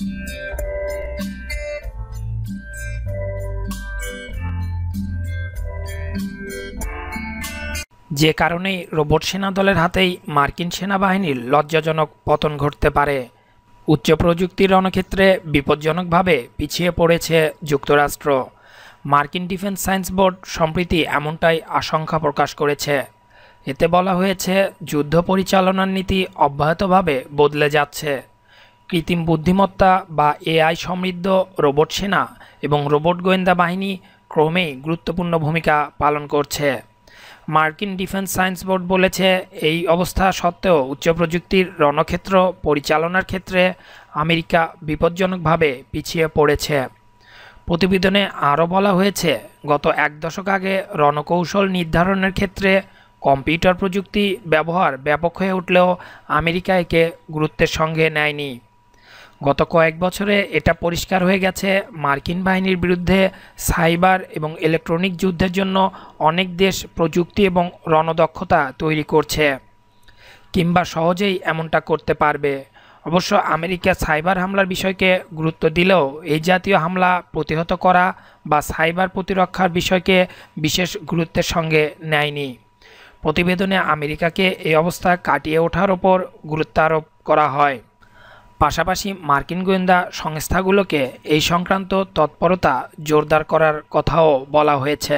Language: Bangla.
যে কারণেই রোবট সেনা দলের হাতেই মার্কিন সেনাবাহিনীর লজ্জাজনক পতন ঘটতে পারে উচ্চ প্রযুক্তির রণক্ষেত্রে বিপজ্জনকভাবে পিছিয়ে পড়েছে যুক্তরাষ্ট্র মার্কিন ডিফেন্স সায়েন্স বোর্ড সম্প্রতি এমনটাই আশঙ্কা প্রকাশ করেছে এতে বলা হয়েছে যুদ্ধ পরিচালনার নীতি অব্যাহতভাবে বদলে যাচ্ছে কৃত্রিম বুদ্ধিমত্তা বা এআই সমৃদ্ধ রোবট সেনা এবং রোবট গোয়েন্দা বাহিনী ক্রমেই গুরুত্বপূর্ণ ভূমিকা পালন করছে মার্কিন ডিফেন্স সায়েন্স বোর্ড বলেছে এই অবস্থা সত্ত্বেও উচ্চ প্রযুক্তির রণক্ষেত্র পরিচালনার ক্ষেত্রে আমেরিকা বিপজ্জনকভাবে পিছিয়ে পড়েছে প্রতিবেদনে আরও বলা হয়েছে গত এক দশক আগে রণকৌশল নির্ধারণের ক্ষেত্রে কম্পিউটার প্রযুক্তি ব্যবহার ব্যাপক হয়ে উঠলেও আমেরিকা একে গুরুত্বের সঙ্গে নেয়নি গত কয়েক বছরে এটা পরিষ্কার হয়ে গেছে মার্কিন বাহিনীর বিরুদ্ধে সাইবার এবং ইলেকট্রনিক যুদ্ধের জন্য অনেক দেশ প্রযুক্তি এবং রণদক্ষতা তৈরি করছে কিংবা সহজেই এমনটা করতে পারবে অবশ্য আমেরিকা সাইবার হামলার বিষয়কে গুরুত্ব দিলেও এই জাতীয় হামলা প্রতিহত করা বা সাইবার প্রতিরক্ষার বিষয়কে বিশেষ গুরুত্বের সঙ্গে নেয়নি প্রতিবেদনে আমেরিকাকে এই অবস্থা কাটিয়ে ওঠার ওপর গুরুত্ব আরোপ করা হয় পাশাপাশি মার্কিন গোয়েন্দা সংস্থাগুলোকে এই সংক্রান্ত তৎপরতা জোরদার করার কথাও বলা হয়েছে